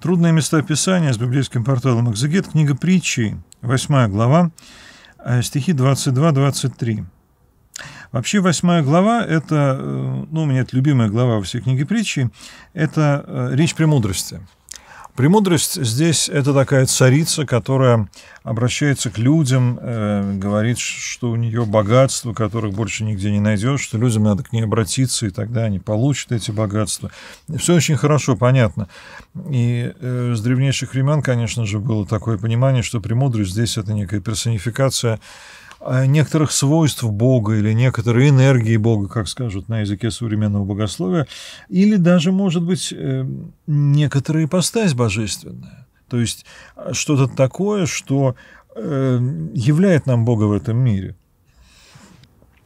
Трудные места Писания с библейским порталом «Экзегет», книга притчи, 8 глава, э, стихи 22-23. Вообще, 8 глава – это, э, ну, у меня это любимая глава во всей книге притчи, это э, речь премудрости – Премудрость здесь это такая царица, которая обращается к людям, э, говорит, что у нее богатства, которых больше нигде не найдешь, что людям надо к ней обратиться, и тогда они получат эти богатства. Все очень хорошо, понятно. И э, с древнейших времен, конечно же, было такое понимание, что премудрость здесь это некая персонификация а, некоторых свойств Бога или некоторой энергии Бога, как скажут на языке современного богословия, или даже, может быть, э, некоторая ипостась божественная. То есть а, что-то такое, что э, являет нам Бога в этом мире.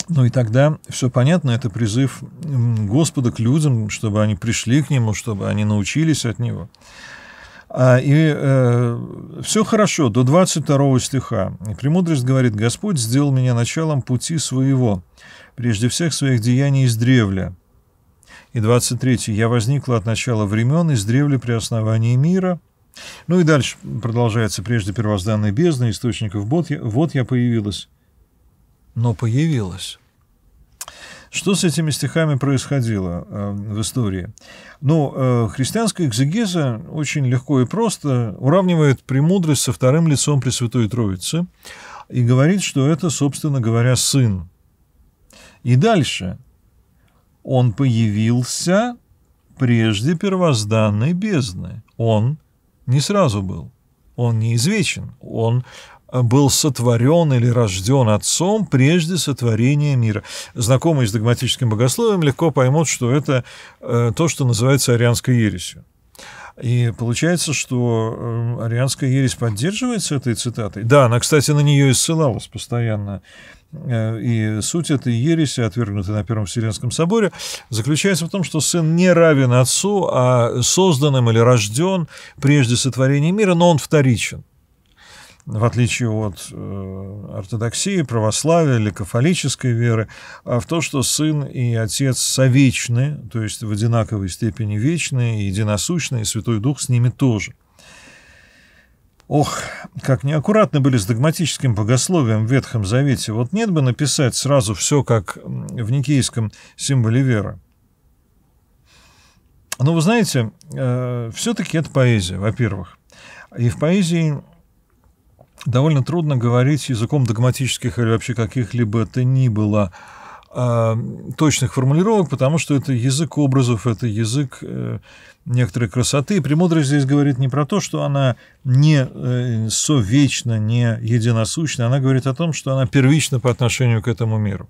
Ну и тогда все понятно, это призыв Господа к людям, чтобы они пришли к Нему, чтобы они научились от Него. А, и э, все хорошо до 22 стиха. И премудрость говорит, «Господь сделал меня началом пути своего, прежде всех своих деяний из древля». И 23. «Я возникла от начала времен, из древля при основании мира». Ну и дальше продолжается «Прежде первозданной бездны, источников вот я, вот я появилась». Но появилась. Что с этими стихами происходило э, в истории? Ну, э, христианская экзегеза очень легко и просто уравнивает премудрость со вторым лицом Пресвятой Троицы и говорит, что это, собственно говоря, сын. И дальше. Он появился прежде первозданной бездны. Он не сразу был. Он не Он был сотворен или рожден Отцом прежде сотворения мира. Знакомые с догматическим богословием легко поймут, что это э, то, что называется арианской ересью. И получается, что э, арианская ересь поддерживается этой цитатой. Да, она, кстати, на нее и ссылалась постоянно. Э, и суть этой ереси, отвергнутой на Первом Вселенском соборе, заключается в том, что сын не равен отцу, а созданным или рожден прежде сотворения мира, но он вторичен в отличие от э, ортодоксии, православия или кафолической веры, а в то, что сын и отец совечны, то есть в одинаковой степени вечны, и единосущны, и Святой Дух с ними тоже. Ох, как неаккуратны были с догматическим богословием в Ветхом Завете. Вот нет бы написать сразу все, как в никейском символе веры. Но ну, вы знаете, э, все-таки это поэзия, во-первых. И в поэзии довольно трудно говорить языком догматических или вообще каких-либо это ни было а, точных формулировок, потому что это язык образов, это язык э, некоторой красоты. И премудрость здесь говорит не про то, что она не э, совечна, не единосущна, она говорит о том, что она первична по отношению к этому миру.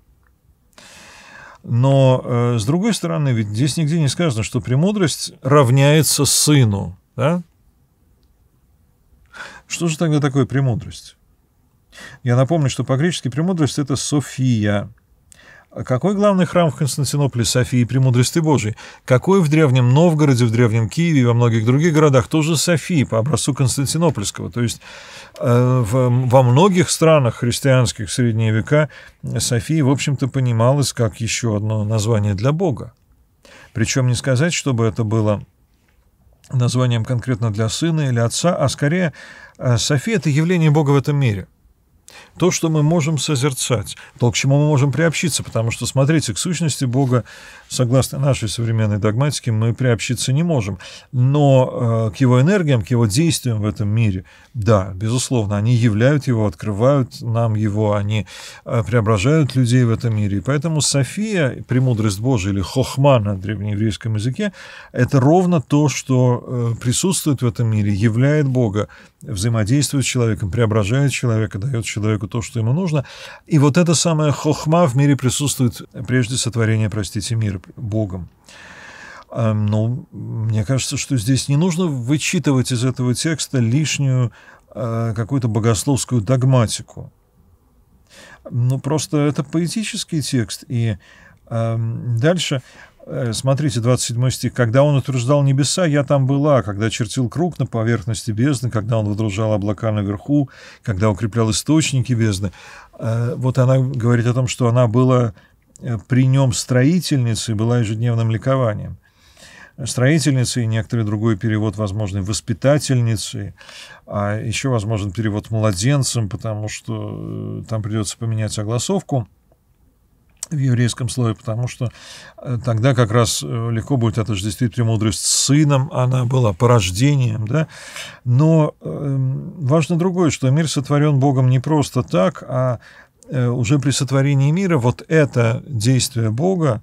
Но, э, с другой стороны, ведь здесь нигде не сказано, что премудрость равняется сыну. Да? Что же тогда такое премудрость? Я напомню, что по-гречески премудрость — это «софия». А какой главный храм в Константинополе Софии Премудрости Божией? Какой в Древнем Новгороде, в Древнем Киеве и во многих других городах? Тоже Софии по образцу Константинопольского. То есть э, в, во многих странах христианских средние века София, в общем-то, понималась как еще одно название для Бога. Причем не сказать, чтобы это было названием конкретно для сына или отца, а скорее э, София — это явление Бога в этом мире то, что мы можем созерцать, то, к чему мы можем приобщиться, потому что, смотрите, к сущности Бога, согласно нашей современной догматике, мы приобщиться не можем, но э, к его энергиям, к его действиям в этом мире, да, безусловно, они являют его, открывают нам его, они э, преображают людей в этом мире, и поэтому София, премудрость Божия или хохма на древнееврейском языке, это ровно то, что э, присутствует в этом мире, являет Бога, взаимодействует с человеком, преображает человека, дает человеку человеку то, что ему нужно. И вот эта самая хохма в мире присутствует прежде сотворения, простите, мира Богом. Эм, ну, мне кажется, что здесь не нужно вычитывать из этого текста лишнюю э, какую-то богословскую догматику. Ну, просто это поэтический текст. И э, дальше Э, смотрите, 27 стих. «Когда он утверждал небеса, я там была, когда чертил круг на поверхности бездны, когда он водружал облака наверху, когда укреплял источники бездны». Э, вот она говорит о том, что она была э, при нем строительницей, была ежедневным ликованием. Строительницей, и некоторый другой перевод, возможный воспитательницей, а еще, возможен перевод младенцем, потому что там придется поменять огласовку – в еврейском слое, потому что э, тогда как раз э, легко будет отождествить премудрость с сыном, она была порождением, да. Но эм, важно другое, что мир сотворен Богом не просто так, а э, уже при сотворении мира вот это действие Бога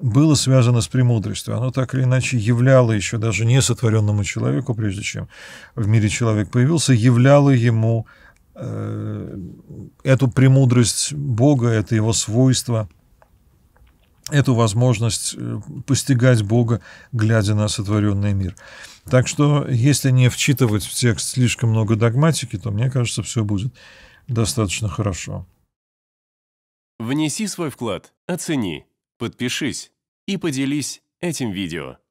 было связано с премудростью. Оно так или иначе являло еще даже несотворенному человеку, прежде чем в мире человек появился, являло ему Э, эту премудрость Бога, это его свойство, эту возможность э, постигать Бога, глядя на сотворенный мир. Так что, если не вчитывать в текст слишком много догматики, то, мне кажется, все будет достаточно хорошо. Внеси свой вклад, оцени, подпишись и поделись этим видео.